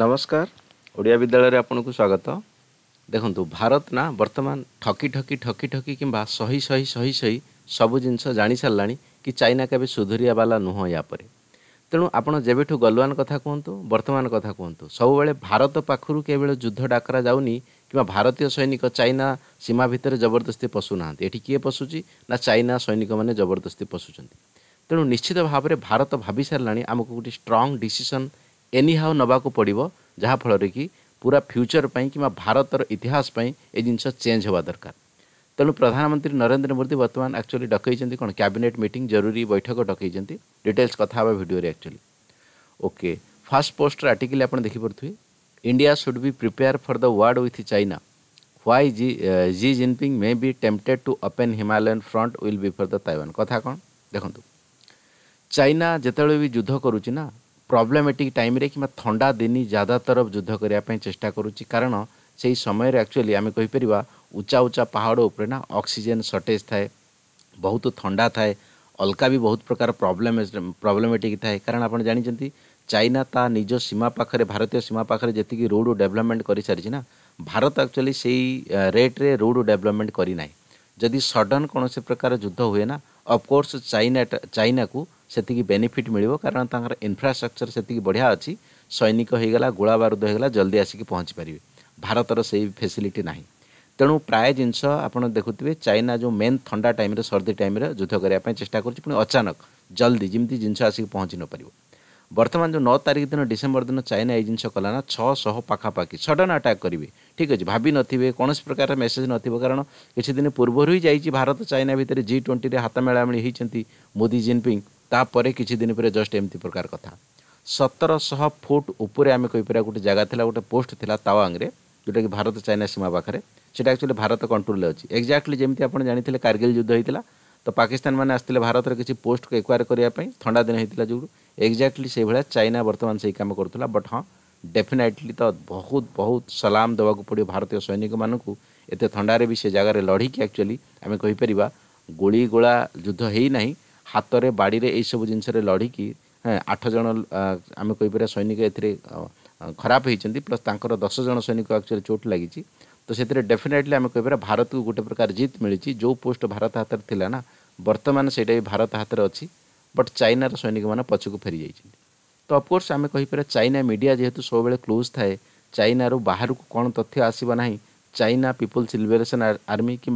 ନମସ୍କାର ଓଡ଼ିଆ ବିଦ୍ୟାଳୟରେ ଆପଣଙ୍କୁ ସ୍ୱାଗତ ଦେଖନ୍ତୁ ଭାରତ ନା ବର୍ତ୍ତମାନ ଠକି ଠକି ଠକି ଠକି କିମ୍ବା ସହି ସହି ସହି ସହି ସବୁ ଜିନିଷ ଜାଣିସାରିଲାଣି କି ଚାଇନା କେବେ ସୁଧୁରିଆ ବାଲା ନୁହଁ ୟା ପରେ ତେଣୁ ଆପଣ ଯେବେଠୁ ଗଲୱାନ କଥା କୁହନ୍ତୁ ବର୍ତ୍ତମାନ କଥା କୁହନ୍ତୁ ସବୁବେଳେ ଭାରତ ପାଖରୁ କେବେଳେ ଯୁଦ୍ଧ ଡାକରା ଯାଉନି କିମ୍ବା ଭାରତୀୟ ସୈନିକ ଚାଇନା ସୀମା ଭିତରେ ଜବରଦସ୍ତି ପଶୁନାହାନ୍ତି ଏଠି କିଏ ପଶୁଛି ନା ଚାଇନା ସୈନିକମାନେ ଜବରଦସ୍ତି ପଶୁଛନ୍ତି ତେଣୁ ନିଶ୍ଚିତ ଭାବରେ ଭାରତ ଭାବିସାରିଲାଣି ଆମକୁ ଗୋଟିଏ ଷ୍ଟ୍ରଙ୍ଗ୍ ଡିସିସନ୍ ଏନି ହାଉ ନେବାକୁ ପଡ଼ିବ ଯାହାଫଳରେ କି ପୁରା ଫ୍ୟୁଚର୍ ପାଇଁ କିମ୍ବା ଭାରତର ଇତିହାସ ପାଇଁ ଏ ଜିନିଷ ଚେଞ୍ଜ ହେବା ଦରକାର ତେଣୁ ପ୍ରଧାନମନ୍ତ୍ରୀ ନରେନ୍ଦ୍ର ମୋଦି ବର୍ତ୍ତମାନ ଆକ୍ଚୁଆଲି ଡକେଇଛନ୍ତି କ'ଣ କ୍ୟାବିନେଟ୍ ମିଟିଂ ଜରୁରୀ ବୈଠକ ଡକେଇଛନ୍ତି ଡିଟେଲ୍ସ କଥା ହେବା ଭିଡ଼ିଓରେ ଆକ୍ଚୁଆଲି ଓକେ ଫାଷ୍ଟ ପୋଷ୍ଟର ଆର୍ଟିକଲ୍ ଆପଣ ଦେଖିପାରୁଥିବେ India should be prepare for the war with China why Xi Xi Jinping may be tempted to open Himalayan front will be for the Taiwan କଥା କ'ଣ ଦେଖନ୍ତୁ ଚାଇନା ଯେତେବେଳେ ବି ଯୁଦ୍ଧ କରୁଛି ନା प्रॉब्लम एटिक टाइम कि थंडा दिन ज्यादातर युद्ध करने पे चेष्टा कारण से ही समय एक्चुअली आम कहीपर परबा ऊंचा पहाड़ ऊपर ना ऑक्सीजन शॉर्टेज थाए बहुत थंडा थाए अलका भी बहुत प्रकार प्रोब्लेम प्रॉब्लमेटिक थाए कारण आप जानि जंती चाइना ता निज सीमा पाखे भारतीय सीमा पाखे जति रोड डेभलपमेंट कर सारी ना भारत एक्चुअली सेही रेट रे रोड डेभलपमेंट करना जदि सडन कौन से प्रकार युद्ध हुए ना अफकोर्स चाइना चाइना को त्यतिकि बेनिफिट मिलिबो कारण तर इन्फ्रास्ट्रक्चर त्यतिकि बढिया अछि सैनिक गेला हैगला गोलाबारुद हुन्छ जलदि आसिक पहुँच पारे भारत र सही फेसलिटी नै तेंउ प्राय जिन्स आपण देख्थ्यो चाइना जो मेन ठंडा टाइम रे सर्दी टाइम रे युद्ध जुद्ध पय चेष्टा गर्छु पण अचानक जल्दी जलदि जिम्मे जिनिस आसिक पहु नपार ବର୍ତ୍ତମାନ ଯେଉଁ ନଅ ତାରିଖ ଦିନ ଡିସେମ୍ବର ଦିନ ଚାଇନା ଏଇ ଜିନିଷ କଲା ନା ଛଅଶହ ପାଖାପାଖି ସଡନ୍ ଆଟାକ୍ କରିବେ ଠିକ୍ ଅଛି ଭାବିନଥିବେ କୌଣସି ପ୍ରକାର ମେସେଜ୍ ନଥିବ କାରଣ କିଛି ଦିନ ପୂର୍ବରୁ ହିଁ ଯାଇଛି ଭାରତ ଚାଇନା ଭିତରେ ଜି ଟ୍ୱେଣ୍ଟିରେ ହାତ ମେଳାମିଳି ହୋଇଛନ୍ତି ମୋଦି ଜିନପିଙ୍ଗ ତାପରେ କିଛି ଦିନ ପରେ ଜଷ୍ଟ ଏମିତି ପ୍ରକାର କଥା ସତରଶହ ଫୁଟ୍ ଉପରେ ଆମେ କହିପାରିବା ଗୋଟେ ଜାଗା ଥିଲା ଗୋଟେ ପୋଷ୍ଟ ଥିଲା ତାୱାଙ୍ଗରେ ଯେଉଁଟାକି ଭାରତ ଚାଇନା ସୀମା ପାଖରେ ସେଇଟା ଆକ୍ଚୁଆଲି ଭାରତ କଣ୍ଟ୍ରୋଲରେ ଅଛି ଏକ୍ଜାକ୍ଟଲି ଯେମିତି ଆପଣ ଜାଣିଥିଲେ କାର୍ଗିଲ ଯୁଦ୍ଧ ହୋଇଥିଲା ତ ପାକିସ୍ତାନମାନେ ଆସିଥିଲେ ଭାରତର କିଛି ପୋଷ୍ଟକୁ ଏକ୍ୱାର କରିବା ପାଇଁ ଥଣ୍ଡା ଦିନ ହେଇଥିଲା ଯୋଗୁଁ ଏକ୍ଜାକ୍ଟଲି ସେଇଭଳିଆ ଚାଇନା ବର୍ତ୍ତମାନ ସେଇ କାମ କରୁଥିଲା ବଟ୍ ହଁ ଡେଫିନାଇଟଲି ତ ବହୁତ ବହୁତ ସଲାମ ଦେବାକୁ ପଡ଼ିବ ଭାରତୀୟ ସୈନିକମାନଙ୍କୁ ଏତେ ଥଣ୍ଡାରେ ବି ସେ ଜାଗାରେ ଲଢ଼ିକି ଆକ୍ଚୁଆଲି ଆମେ କହିପାରିବା ଗୁଳିଗୋଳା ଯୁଦ୍ଧ ହେଇନାହିଁ ହାତରେ ବାଡ଼ିରେ ଏଇସବୁ ଜିନିଷରେ ଲଢ଼ିକି ଆଠ ଜଣ ଆମେ କହିପାରିବା ସୈନିକ ଏଥିରେ ଖରାପ ହେଇଛନ୍ତି ପ୍ଲସ୍ ତାଙ୍କର ଦଶ ଜଣ ସୈନିକ ଆକ୍ଚୁଆଲି ଚୋଟ ଲାଗିଛି तो से डेफिनेटली आम कह भारत को गोटे प्रकार जित मिली जो पोस्ट भारत हाथ में थिला ना बर्तमान से भारत हाथ में अच्छी बट चाइनार सैनिक मैंने पछु फेरी फेरि तो अफकोर्स आम आमे कहिबेरा चाइना मीडिया जेहतु सब क्लोज थाए चाइना रो बाहर को कौन तथ्य आसीबो नाही चाइना पीपुल्स लिबरेसन आर्मी कि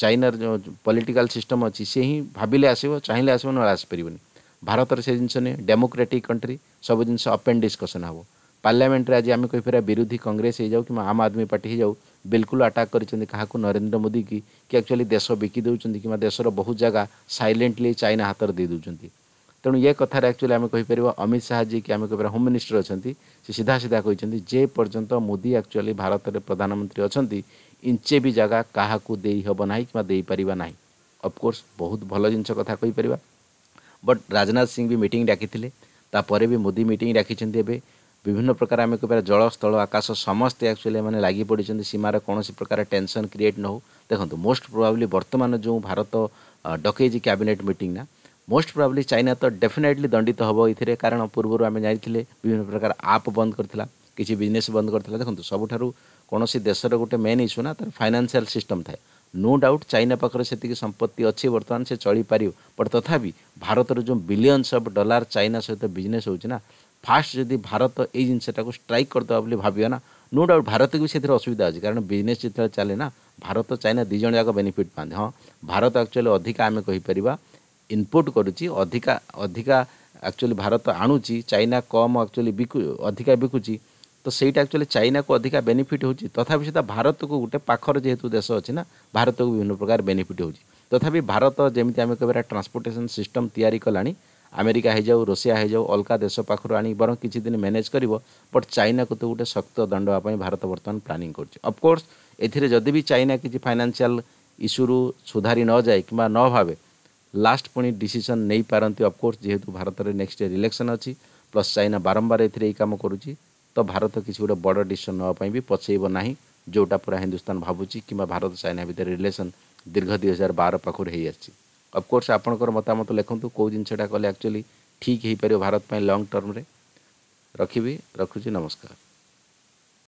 चाइनार जो पलिटिकाल सिटम अच्छी से ही भाबिले आसीबो चाहिले आसीबो न आसी परिबनी से ସେ ଜିନିଷ ନୁହେଁ कंट्री सब जिन ଜିନିଷ ଅପ୍ ଆଣ୍ଡ पार्लियामेंटरे आज आम कही विरोधी कंग्रेस हो जाऊ कि आम आदमी पार्टी हो जाऊ बिल्कुल आटाक् कराक नरेन्द्र मोदी की कि एक्चुअली देश बिकी दूसरी कि देशर बहुत जगह सैलेन्टली चाइना हाथ में दे दूसरी तेणु ये कथार एक्चुअली आम कहीपर अमित शाह जी की आम कह होम मिनिस्टर अच्छा से सीधा सीधा कहते जेपर्यंत मोदी एक्चुअली भारत में प्रधानमंत्री अच्छा इंचे भी जगह क्या हेब ना किपरना अफकोर्स बहुत भल जिन कथा कहीपर बट राजनाथ सिंह भी मीटिंग डाकि भी मोदी मीट डाकि বিভিন্ন প্রকার আমি কইপারে জল স্থল আকাশ সমস্তে একচুয়ালি এমানে লাগি পড়িছন্তি সীমার কোনসি প্রকার টেনশন ক্রিয়েট ন হো দেখন্তু মোস্ট প্রবাবলি বর্তমান যে ভারত ডকেইজি ক্যাবিনেট মিটিং না মোস্ট প্রবাবলি চাইনা তো ডেফিনেটলি দণ্ডিত হব এতে কারণ পূর্বর আমি জানিলে বিভিন্ন প্রকার আপ বন্ধ করেছিলা কিছু বিজনেস বন্ধ করেছিলা দেখুন সবুঠার কোণী দেশের গোটে মেন ইস্যু না তার ফাইনান্সিয়াল সিস্টম থাকে नो डाउट चाइना पाखे से संपत्ति अच्छी बर्तमान से चली पार बट तथापि भारत जो बिलियनस अफ डलार चाइना सहित बिजनेस हो ना ଫାଷ୍ଟ ଯଦି ଭାରତ ଏଇ ଜିନିଷଟାକୁ ଷ୍ଟ୍ରାଇକ୍ କରିଦେବା ବୋଲି ଭାବିବା ନା ନୋ ଡାଉଟ୍ ଭାରତକୁ ବି ସେଥିରେ ଅସୁବିଧା ଅଛି କାରଣ ବିଜନେସ୍ ଯେତେବେଳେ ଚାଲେ ନା ଭାରତ ଚାଇନା ଦୁଇ ଜଣ ଯାକ ବେନିଫିଟ୍ ପାଆନ୍ତି ହଁ ଭାରତ ଆକ୍ଚୁଆଲି ଅଧିକା ଆମେ କହିପାରିବା ଇନପୁଟ୍ କରୁଛି ଅଧିକା ଅଧିକା ଆକ୍ଚୁଆଲି ଭାରତ ଆଣୁଛି ଚାଇନା କମ୍ ଆକ୍ଚୁଆଲି ବିକୁ ଅଧିକା ବିକୁଛି ତ ସେଇଟା ଆକ୍ଚୁଆଲି ଚାଇନାକୁ ଅଧିକା ବେନିଫିଟ୍ ହେଉଛି ତଥାପି ସୁଦ୍ଧା ଭାରତକୁ ଗୋଟେ ପାଖରେ ଯେହେତୁ ଦେଶ ଅଛି ନା ଭାରତକୁ ବିଭିନ୍ନ ପ୍ରକାର ବେନିଫିଟ୍ ହେଉଛି ତଥାପି ଭାରତ ଯେମିତି ଆମେ କହିବା ଟ୍ରାନ୍ସପୋର୍ଟେସନ୍ ସିଷ୍ଟମ୍ ତିଆରି କଲାଣି ଆମେରିକା ହେଇଯାଉ ରୁଷିଆ ହେଇଯାଉ ଅଲଗା ଦେଶ ପାଖରୁ ଆଣି ବରଂ କିଛି ଦିନ ମ୍ୟାନେଜ୍ କରିବ ବଟ୍ ଚାଇନାକୁ ତ ଗୋଟେ ଶକ୍ତ ଦଣ୍ଡ ହେବା ପାଇଁ ଭାରତ ବର୍ତ୍ତମାନ ପ୍ଲାନିଂ କରୁଛି ଅଫକୋର୍ସ ଏଥିରେ ଯଦି ବି ଚାଇନା କିଛି ଫାଇନାନ୍ସିଆଲ ଇସ୍ୟୁରୁ ସୁଧାରି ନଯାଏ କିମ୍ବା ନ ଭାବେ ଲାଷ୍ଟ ପୁଣି ଡିସିସନ୍ ନେଇପାରନ୍ତି ଅଫକୋର୍ସ ଯେହେତୁ ଭାରତରେ ନେକ୍ସଟ ଇୟର୍ ଇଲେକ୍ସନ୍ ଅଛି ପ୍ଲସ୍ ଚାଇନା ବାରମ୍ବାର ଏଥିରେ ଏଇ କାମ କରୁଛି ତ ଭାରତ କିଛି ଗୋଟେ ବଡ଼ ଡିସିସନ୍ ନେବା ପାଇଁ ବି ପଛେଇବ ନାହିଁ ଯେଉଁଟା ପୁରା ହିନ୍ଦୁସ୍ତାନ ଭାବୁଛି କିମ୍ବା ଭାରତ ଚାଇନା ଭିତରେ ରିଲେସନ୍ ଦୀର୍ଘ ଦୁଇ ହଜାର ବାର ପାଖରୁ ହେଇଆସିଛି ଅଫକୋର୍ସ ଆପଣଙ୍କର ମତାମତ ଲେଖନ୍ତୁ କେଉଁ ଜିନିଷଟା କଲେ ଆକ୍ଚୁଆଲି ଠିକ୍ ହୋଇପାରିବ ଭାରତ ପାଇଁ ଲଙ୍ଗ୍ ଟର୍ମରେ ରଖିବି ରଖୁଛି ନମସ୍କାର